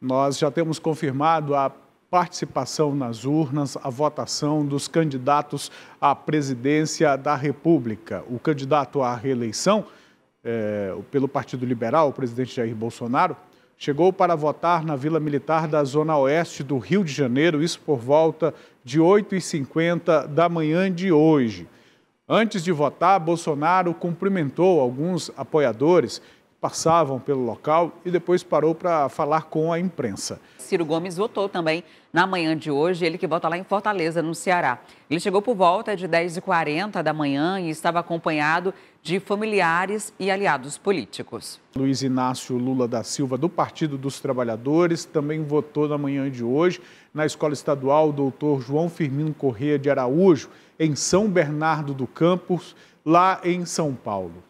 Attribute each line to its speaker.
Speaker 1: Nós já temos confirmado a participação nas urnas, a votação dos candidatos à presidência da República. O candidato à reeleição é, pelo Partido Liberal, o presidente Jair Bolsonaro, chegou para votar na Vila Militar da Zona Oeste do Rio de Janeiro, isso por volta de 8h50 da manhã de hoje. Antes de votar, Bolsonaro cumprimentou alguns apoiadores passavam pelo local e depois parou para falar com
Speaker 2: a imprensa.
Speaker 3: Ciro Gomes votou também na manhã de hoje, ele que vota lá em Fortaleza, no Ceará. Ele chegou por volta de 10h40 da manhã e estava acompanhado de familiares e aliados políticos.
Speaker 1: Luiz Inácio Lula da Silva, do Partido dos Trabalhadores, também votou na manhã de hoje. Na Escola Estadual, o doutor João Firmino Corrêa de Araújo, em São Bernardo do Campos, lá em São Paulo.